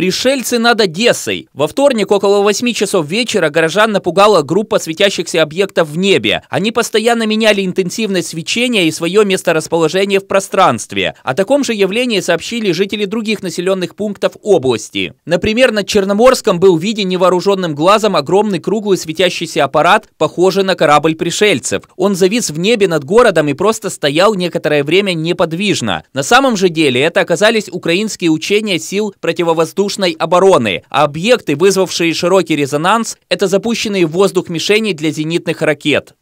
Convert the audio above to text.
Пришельцы над Одессой. Во вторник около 8 часов вечера горожан напугала группа светящихся объектов в небе. Они постоянно меняли интенсивность свечения и свое месторасположение в пространстве. О таком же явлении сообщили жители других населенных пунктов области. Например, над Черноморском был виден невооруженным глазом огромный круглый светящийся аппарат, похожий на корабль пришельцев. Он завис в небе над городом и просто стоял некоторое время неподвижно. На самом же деле это оказались украинские учения сил противовоздушных воздушной обороны. А объекты, вызвавшие широкий резонанс, это запущенные в воздух мишени для зенитных ракет.